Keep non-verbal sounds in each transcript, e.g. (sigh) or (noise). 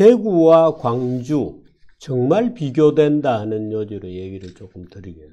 대구와 광주 정말 비교된다 하는 요지로 얘기를 조금 드리겠습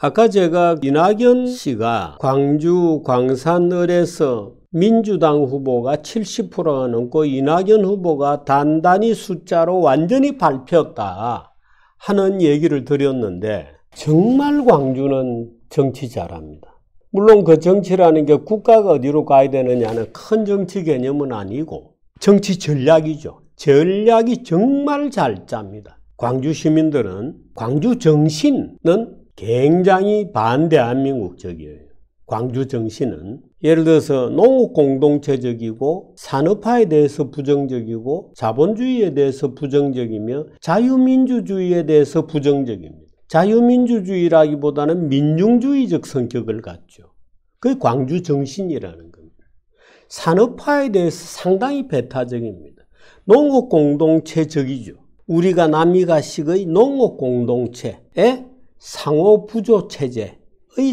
아까 제가 이낙연 씨가 광주 광산을에서 민주당 후보가 70%가 넘고 이낙연 후보가 단단히 숫자로 완전히 밟혔다 하는 얘기를 드렸는데 정말 광주는 정치 잘합니다. 물론 그 정치라는 게 국가가 어디로 가야 되느냐는 큰 정치 개념은 아니고 정치 전략이죠. 전략이 정말 잘 짭니다. 광주 시민들은 광주 정신은 굉장히 반대한민국적이에요. 광주 정신은 예를 들어서 농업 공동체적이고 산업화에 대해서 부정적이고 자본주의에 대해서 부정적이며 자유민주주의에 대해서 부정적입니다. 자유민주주의라기보다는 민중주의적 성격을 갖죠. 그게 광주 정신이라는 거예요. 산업화에 대해서 상당히 배타적입니다. 농업 공동체적이죠. 우리가 남이가식의 농업 공동체의 상호 부조 체제의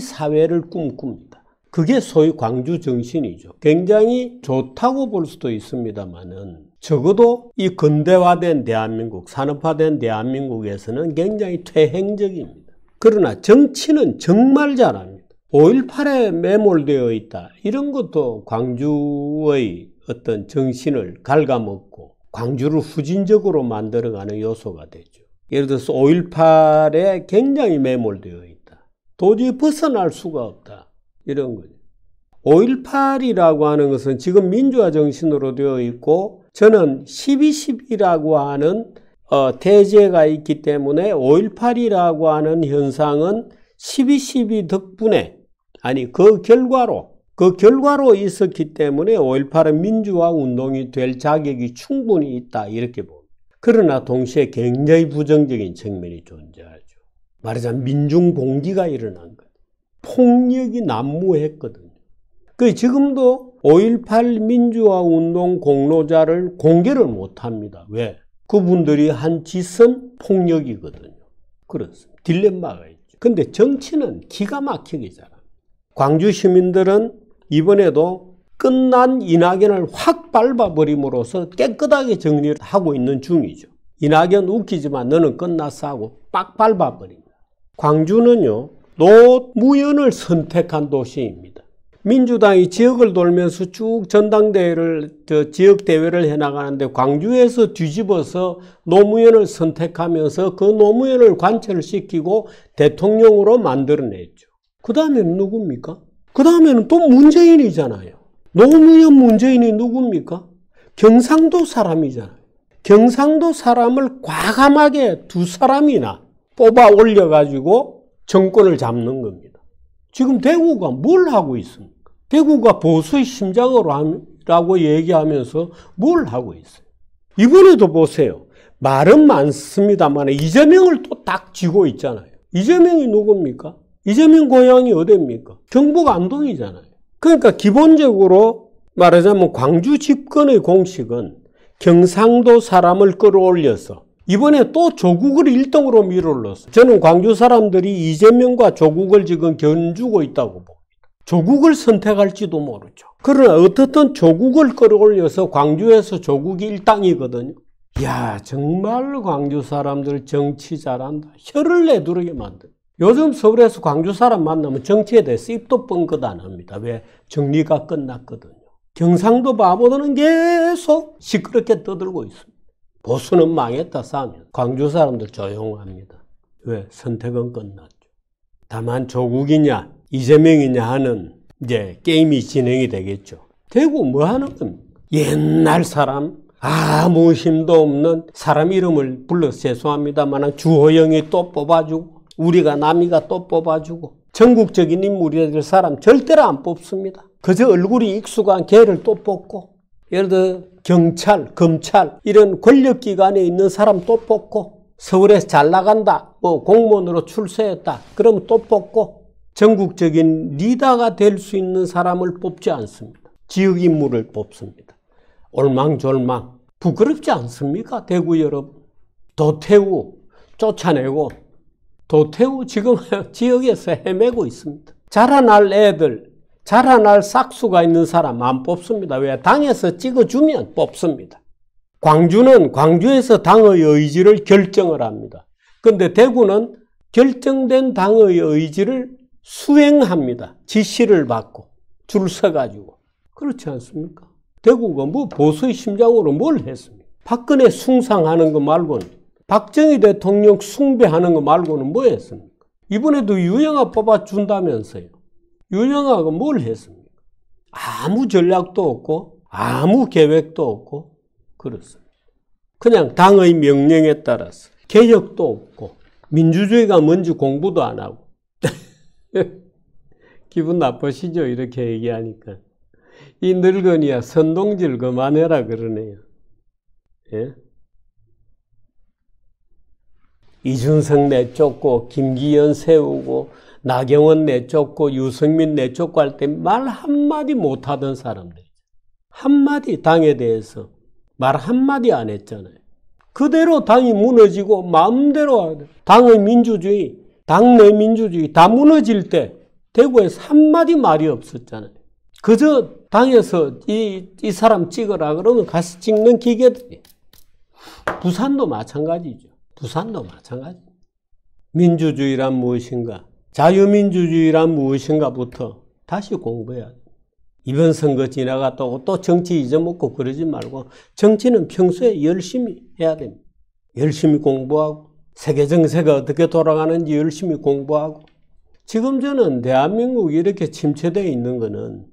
사회를 꿈꿉니다. 그게 소위 광주 정신이죠. 굉장히 좋다고 볼 수도 있습니다만은 적어도 이 근대화된 대한민국, 산업화된 대한민국에서는 굉장히 퇴행적입니다. 그러나 정치는 정말 잘합니다. 5.18에 매몰되어 있다. 이런 것도 광주의 어떤 정신을 갉아먹고 광주를 후진적으로 만들어가는 요소가 되죠. 예를 들어서 5.18에 굉장히 매몰되어 있다. 도저히 벗어날 수가 없다. 이런 거죠. 5.18이라고 하는 것은 지금 민주화 정신으로 되어 있고 저는 12.12라고 하는 어, 대제가 있기 때문에 5.18이라고 하는 현상은 12.12 덕분에 아니 그 결과로 그 결과로 있었기 때문에 5.18은 민주화 운동이 될 자격이 충분히 있다 이렇게 봅니다. 그러나 동시에 굉장히 부정적인 측면이 존재하죠. 말하자면 민중 봉기가 일어난 거예요. 폭력이 난무했거든요. 그 지금도 5.18 민주화 운동 공로자를 공개를 못 합니다. 왜? 그분들이 한 짓은 폭력이거든요. 그렇습니다. 딜레마가 있죠. 근데 정치는 기가 막히게 잘 광주 시민들은 이번에도 끝난 이낙연을 확 밟아버림으로써 깨끗하게 정리를 하고 있는 중이죠. 이낙연 웃기지만 너는 끝났어 하고 빡 밟아버립니다. 광주는요, 노무현을 선택한 도시입니다. 민주당이 지역을 돌면서 쭉 전당대회를, 저 지역대회를 해나가는데 광주에서 뒤집어서 노무현을 선택하면서 그 노무현을 관철시키고 대통령으로 만들어냈죠. 그 다음에는 누굽니까? 그 다음에는 또 문재인이잖아요. 노무현 문재인이 누굽니까? 경상도 사람이잖아요. 경상도 사람을 과감하게 두 사람이나 뽑아 올려가지고 정권을 잡는 겁니다. 지금 대구가 뭘 하고 있습니까? 대구가 보수의 심장이라고 얘기하면서 뭘 하고 있어요? 이번에도 보세요. 말은 많습니다만 이재명을 또 딱 쥐고 있잖아요. 이재명이 누굽니까? 이재명 고향이 어디입니까 경북 안동이잖아요. 그러니까 기본적으로 말하자면 광주 집권의 공식은 경상도 사람을 끌어올려서 이번에 또 조국을 일등으로 밀어올렸어 저는 광주 사람들이 이재명과 조국을 지금 견주고 있다고 봅니다. 조국을 선택할지도 모르죠. 그러나 어떻든 조국을 끌어올려서 광주에서 조국이 일당이거든요. 야 정말 광주 사람들 정치 잘한다. 혀를 내두르게 만든 다 요즘 서울에서 광주 사람 만나면 정치에 대해서 입도 뻥긋 안 합니다. 왜? 정리가 끝났거든요. 경상도 바보들은 계속 시끄럽게 떠들고 있습니다. 보수는 망했다 싸면 광주 사람들 조용합니다. 왜? 선택은 끝났죠. 다만 조국이냐 이재명이냐 하는 이제 게임이 진행이 되겠죠. 대구 뭐 하는 겁니까? 옛날 사람 아무 힘도 없는 사람 이름을 불러 죄송합니다만 주호영이 또 뽑아주고 우리가 남이가 또 뽑아주고 전국적인 인물이 될 사람 절대로 안 뽑습니다. 그저 얼굴이 익숙한 개를 또 뽑고 예를 들어 경찰, 검찰 이런 권력기관에 있는 사람 또 뽑고 서울에서 잘 나간다, 뭐 공무원으로 출세했다 그러면 또 뽑고 전국적인 리더가 될 수 있는 사람을 뽑지 않습니다. 지역 인물을 뽑습니다. 올망졸망 부끄럽지 않습니까? 대구 여러분. 도태우 쫓아내고 도태우 지금 (laughs) 지역에서 헤매고 있습니다. 자라날 애들, 자라날 싹수가 있는 사람 안 뽑습니다. 왜? 당에서 찍어주면 뽑습니다. 광주는 광주에서 당의 의지를 결정을 합니다. 근데 대구는 결정된 당의 의지를 수행합니다. 지시를 받고 줄 서가지고. 그렇지 않습니까? 대구가 뭐 보수의 심장으로 뭘 했습니까? 박근혜 숭상하는 것 말고는 박정희 대통령 숭배하는 거 말고는 뭐 했습니까? 이번에도 유영아 뽑아준다면서요. 유영아가 뭘 했습니까? 아무 전략도 없고 아무 계획도 없고 그렇습니다. 그냥 당의 명령에 따라서 개혁도 없고 민주주의가 뭔지 공부도 안 하고 (laughs) 기분 나쁘시죠? 이렇게 얘기하니까 이 늙은이야 선동질 그만해라 그러네요. 예? 이준석 내쫓고 김기현 세우고 나경원 내쫓고 유승민 내쫓고 할 때 말 한마디 못하던 사람들. 한마디 당에 대해서 말 한마디 안 했잖아요. 그대로 당이 무너지고 마음대로 당의 민주주의, 당내 민주주의 다 무너질 때대구에 한마디 말이 없었잖아요. 그저 당에서 이, 이 사람 찍으라 그러면 가서 찍는 기계들이. 부산도 마찬가지죠. 부산도 마찬가지. 민주주의란 무엇인가? 자유민주주의란 무엇인가부터 다시 공부해야 돼. 이번 선거 지나갔다고 또 정치 잊어먹고 그러지 말고 정치는 평소에 열심히 해야 됩니다. 열심히 공부하고 세계 정세가 어떻게 돌아가는지 열심히 공부하고 지금 저는 대한민국이 이렇게 침체되어 있는 것은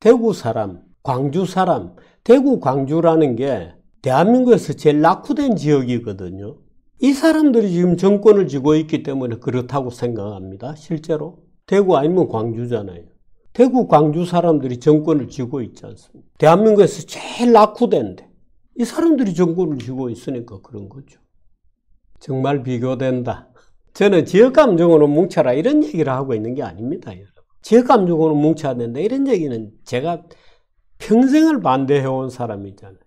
대구 사람, 광주 사람, 대구 광주라는 게 대한민국에서 제일 낙후된 지역이거든요. 이 사람들이 지금 정권을 쥐고 있기 때문에 그렇다고 생각합니다. 실제로. 대구 아니면 광주잖아요. 대구 광주 사람들이 정권을 쥐고 있지 않습니까? 대한민국에서 제일 낙후된데이 사람들이 정권을 쥐고 있으니까 그런 거죠. 정말 비교된다. 저는 지역감정으로 뭉쳐라 이런 얘기를 하고 있는 게 아닙니다. 지역감정으로 뭉쳐야 된다 이런 얘기는 제가 평생을 반대해온 사람이잖아요.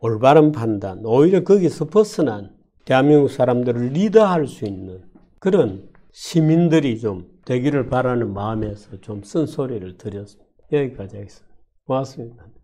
올바른 판단, 오히려 거기서 벗어난 대한민국 사람들을 리더할 수 있는 그런 시민들이 좀 되기를 바라는 마음에서 좀 쓴소리를 드렸습니다. 여기까지 하겠습니다. 고맙습니다.